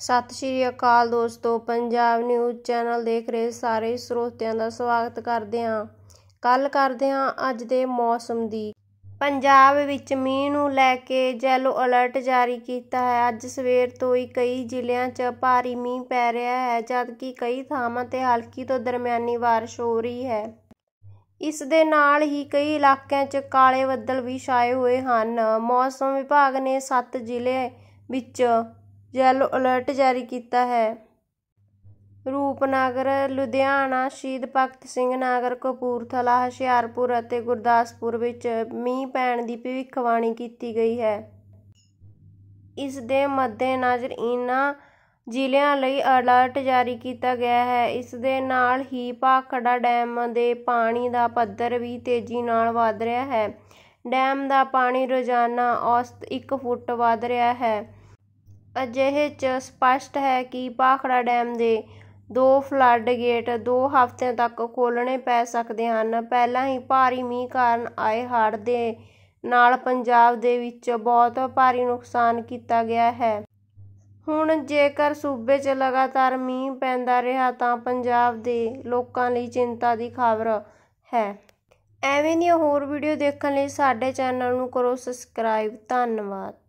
ਸਤਿ ਸ਼੍ਰੀ ਅਕਾਲ ਦੋਸਤੋ Punjab news channel ਦੇਖ ਰਹੇ ਸਾਰੇ ਸਰੋਤਿਆਂ ਦਾ ਸਵਾਗਤ ਕਰਦੇ ਹਾਂ ਕੱਲ ਕਰਦੇ ਹਾਂ ਅੱਜ ਦੇ ਮੌਸਮ ਦੀ ਪੰਜਾਬ ਵਿੱਚ ਮੀਂਹ ਨੂੰ ਲੈ ਕੇ ਜੈਲੋ ਅਲਰਟ ਜਾਰੀ ਕੀਤਾ ਹੈ ਅੱਜ ਸਵੇਰ ਤੋਂ ਹੀ ਕਈ ਜ਼ਿਲ੍ਹਿਆਂ 'ਚ ਭਾਰੀ ਮੀਂਹ ਪੈ ਰਿਹਾ ਹੈ ਜਦਕਿ ਕਈ ਥਾਵਾਂ ਤੇ ਹਲਕੀ ਤੋਂ ਦਰਮਿਆਨੀ ਬਾਰਿਸ਼ ਹੋ ਰਹੀ ਹੈ ਇਸ ਦੇ ਨਾਲ ਹੀ ਕਈ ਇਲਾਕਿਆਂ 'ਚ ਕਾਲੇ ਬੱਦਲ ਵੀ ਛਾਏ ਹੋਏ ਹਨ ਮੌਸਮ ਵਿਭਾਗ ਨੇ 7 ਜ਼ਿਲ੍ਹੇ ਵਿੱਚ ਯੈਲੋ ਅਲਰਟ ਜਾਰੀ ਕੀਤਾ ਹੈ ਰੂਪਨਗਰ ਲੁਧਿਆਣਾ ਸ਼ਹੀਦ ਭਗਤ ਸਿੰਘ ਨਗਰ ਕਪੂਰਥਲਾ ਹਸ਼ਿਆਰਪੁਰ ਅਤੇ ਗੁਰਦਾਸਪੁਰ ਵਿੱਚ ਮੀਂਹ ਪੈਣ ਦੀ ਭਵਿੱਖਬਾਣੀ ਕੀਤੀ ਗਈ ਹੈ ਇਸ ਦੇ ਮੱਦੇਨਜ਼ਰ ਇਨ੍ਹਾਂ ਜ਼ਿਲ੍ਹਿਆਂ ਲਈ ਅਲਰਟ ਜਾਰੀ ਕੀਤਾ ਗਿਆ ਹੈ ਇਸ ਦੇ ਨਾਲ ਹੀ ਪਾਖੜਾ ਡੈਮ ਦੇ ਪਾਣੀ ਦਾ ਪੱਧਰ ਵੀ ਤੇਜ਼ੀ ਨਾਲ ਵਧ ਰਿਹਾ ਹੈ ਡੈਮ ਦਾ ਪਾਣੀ ਰੋਜ਼ਾਨਾ ਔਸਤ 1 ਫੁੱਟ ਵਧ ਰਿਹਾ ਹੈ ਅਜਿਹੇ 'ਚ ਸਪਸ਼ਟ ਹੈ ਕਿ ਪਾਖੜਾ ਡੈਮ ਦੇ ਦੋ ਫਲੱਡ ਗੇਟ ਦੋ ਹਫ਼ਤਿਆਂ ਤੱਕ ਖੋਲਣੇ ਪੈ ਸਕਦੇ ਹਨ ਪਹਿਲਾਂ ਹੀ ਭਾਰੀ ਮੀਂਹ ਕਾਰਨ ਆਏ ਹੜ੍ਹ ਦੇ ਨਾਲ ਪੰਜਾਬ ਦੇ ਵਿੱਚ ਬਹੁਤ ਭਾਰੀ ਨੁਕਸਾਨ ਕੀਤਾ ਗਿਆ ਹੈ ਹੁਣ ਜੇਕਰ ਸੂਬੇ 'ਚ ਲਗਾਤਾਰ ਮੀਂਹ ਪੈਂਦਾ ਰਿਹਾ ਤਾਂ ਪੰਜਾਬ ਦੇ ਲੋਕਾਂ ਲਈ ਚਿੰਤਾ ਦੀ ਖ਼ਬਰ ਹੈ ਐਵੇਂ ਦੀ ਹੋਰ ਵੀਡੀਓ ਦੇਖਣ ਲਈ ਸਾਡੇ ਚੈਨਲ ਨੂੰ ਕਰੋ ਸਬਸਕ੍ਰਾਈਬ ਧੰਨਵਾਦ